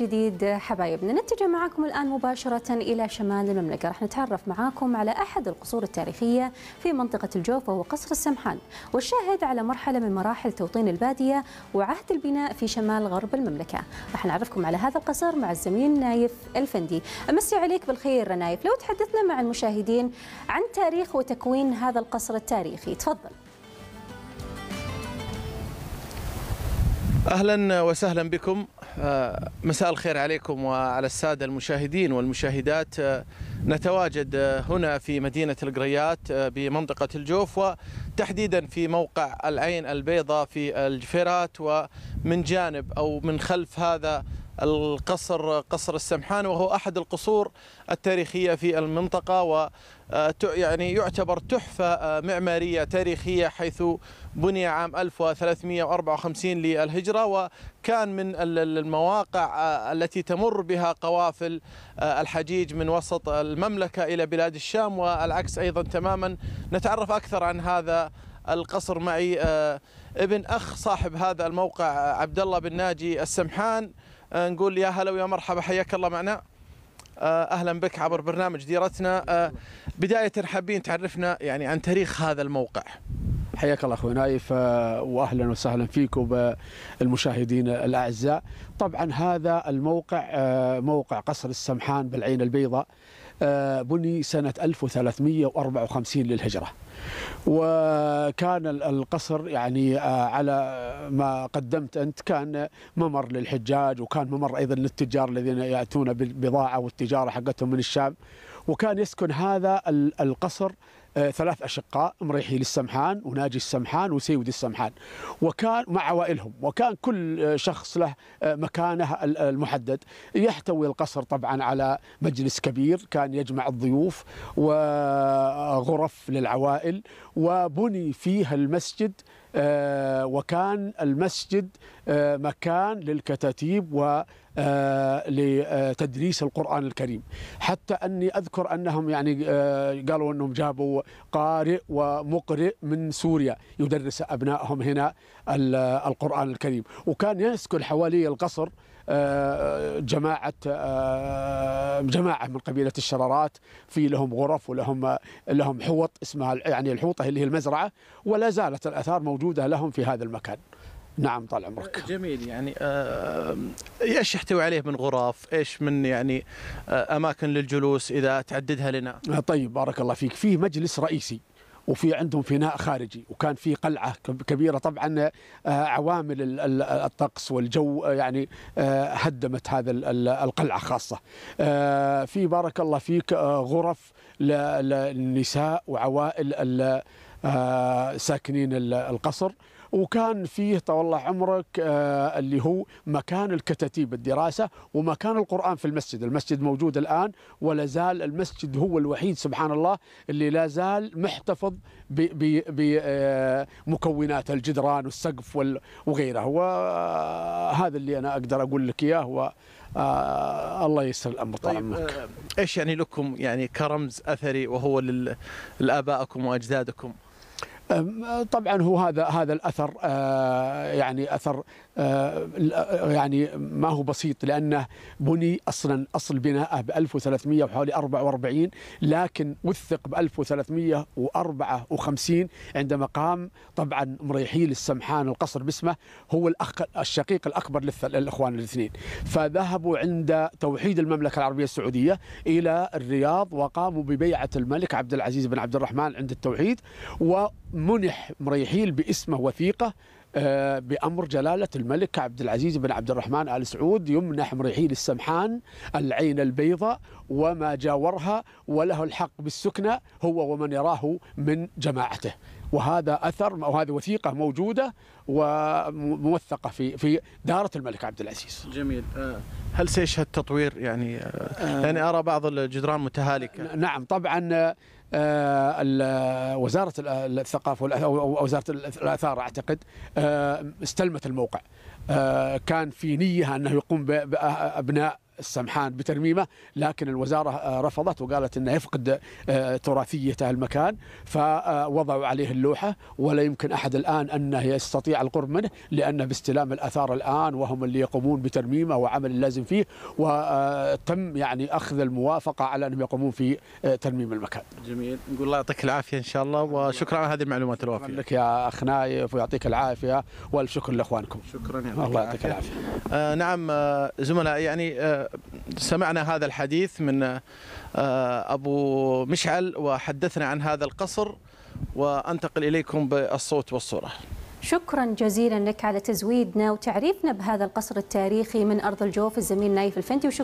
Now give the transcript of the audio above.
جديد حبايبنا نتجه معكم الآن مباشرة إلى شمال المملكة رح نتعرف معكم على أحد القصور التاريخية في منطقة الجوف وهو قصر السمحان والشاهد على مرحلة من مراحل توطين البادية وعهد البناء في شمال غرب المملكة رح نعرفكم على هذا القصر مع الزميل نايف الفندي أمسي عليك بالخير نايف لو تحدثنا مع المشاهدين عن تاريخ وتكوين هذا القصر التاريخي تفضل اهلا وسهلا بكم آه، مساء الخير عليكم وعلى الساده المشاهدين والمشاهدات آه، نتواجد آه، هنا في مدينه القريات بمنطقه الجوف وتحديدا في موقع العين البيضاء في الجفيرات ومن جانب او من خلف هذا القصر قصر السمحان وهو أحد القصور التاريخية في المنطقة و آه، يعني يعتبر تحفة آه، معمارية تاريخية حيث بني عام 1354 للهجرة وكان من المواقع آه، التي تمر بها قوافل الحجيج من وسط المملكة إلى بلاد الشام والعكس أيضا تماما نتعرف أكثر عن هذا القصر معي ابن أخ صاحب هذا الموقع عبد الله بن ناجي السمحان آه، نقول يا هلا ويا مرحبا حياك الله معنا آه، اهلا بك عبر برنامج ديرتنا آه، بدايه حابين تعرفنا يعني عن تاريخ هذا الموقع حياك الله اخوي نايف واهلا وسهلا فيكم بالمشاهدين الاعزاء طبعا هذا الموقع موقع قصر السمحان بالعين البيضاء آه، بني سنة 1354 للهجرة وكان القصر يعني آه، على ما قدمت أنت كان ممر للحجاج وكان ممر أيضا للتجار الذين يأتون بالبضاعة والتجارة حقتهم من الشام وكان يسكن هذا القصر آه، ثلاث أشقاء مريحي للسمحان وناجي السمحان وسيود السمحان وكان مع عوائلهم وكان كل آه، شخص له آه، مكانه المحدد يحتوي القصر طبعا على مجلس كبير كان يجمع الضيوف وغرف للعوائل وبني فيها المسجد وكان المسجد آه، مكان للكتاتيب و آه، لتدريس القرآن الكريم حتى أني أذكر أنهم يعني آه، قالوا أنهم جابوا قارئ ومقرئ من سوريا يدرس أبنائهم هنا القرآن الكريم وكان يسكن حوالي القصر جماعة جماعة من قبيلة الشرارات في لهم غرف ولهم لهم حوط اسمها يعني الحوطة اللي هي المزرعة ولا زالت الآثار موجودة لهم في هذا المكان نعم طال عمرك جميل يعني آه ايش يحتوي عليه من غرف ايش من يعني آه اماكن للجلوس اذا تعددها لنا طيب بارك الله فيك في مجلس رئيسي وفي عندهم فناء خارجي وكان في قلعة كبيرة طبعا آه، عوامل الطقس والجو آه، يعني آه، هدمت هذا القلعة خاصة في بارك الله فيك غرف للنساء وعوائل ساكنين القصر وكان فيه طول عمرك آه، اللي هو مكان الكتاتيب الدراسة ومكان القرآن في المسجد المسجد موجود الآن ولا زال المسجد هو الوحيد سبحان الله اللي لا زال محتفظ بمكونات آه، الجدران والسقف وغيره وهذا آه، اللي أنا أقدر أقول لك إياه و آه الله يسر الامر طيب، طال طيب عمرك. آه ايش يعني لكم يعني كرمز اثري وهو لابائكم واجدادكم؟ طبعا هو هذا هذا الاثر آه، يعني اثر آه، يعني ما هو بسيط لانه بني اصلا اصل بناءه ب 1300 وحوالي 44 لكن وثق ب 1354 عندما قام طبعا مريحيل السمحان القصر باسمه هو الاخ الشقيق الاكبر للاخوان الاثنين فذهبوا عند توحيد المملكه العربيه السعوديه الى الرياض وقاموا ببيعه الملك عبد العزيز بن عبد الرحمن عند التوحيد و منح مريحيل باسمه وثيقه آه، بامر جلاله الملك عبد العزيز بن عبد الرحمن ال سعود يمنح مريحيل السمحان العين البيضاء وما جاورها وله الحق بالسكنى هو ومن يراه من جماعته وهذا اثر وهذه وثيقه موجوده وموثقه في في داره الملك عبد العزيز. جميل آه، هل سيشهد تطوير يعني لاني آه، يعني ارى بعض الجدران متهالكه. نعم طبعا آه، وزاره الثقافه او وزاره الاثار اعتقد آه، استلمت الموقع آه، كان في نيه انه يقوم بابناء السمحان بترميمه لكن الوزاره آه، رفضت وقالت انه يفقد آه، تراثيته المكان فوضعوا عليه اللوحه ولا يمكن احد الان انه يستطيع القرب منه لانه باستلام الاثار الان وهم اللي يقومون بترميمه وعمل اللازم فيه وتم آه، يعني اخذ الموافقه على انهم يقومون في ترميم المكان. جميل نقول الله يعطيك العافيه ان شاء الله وشكرا على هذه المعلومات الوافيه. لك يا اخ نايف ويعطيك العافيه والشكر لاخوانكم. شكرا يا الله يعطيك العافيه. آه نعم آه زملاء يعني آه سمعنا هذا الحديث من آه، أبو مشعل وحدثنا عن هذا القصر وأنتقل إليكم بالصوت والصورة شكرا جزيلا لك على تزويدنا وتعريفنا بهذا القصر التاريخي من أرض الجوف الزميل نايف الفندي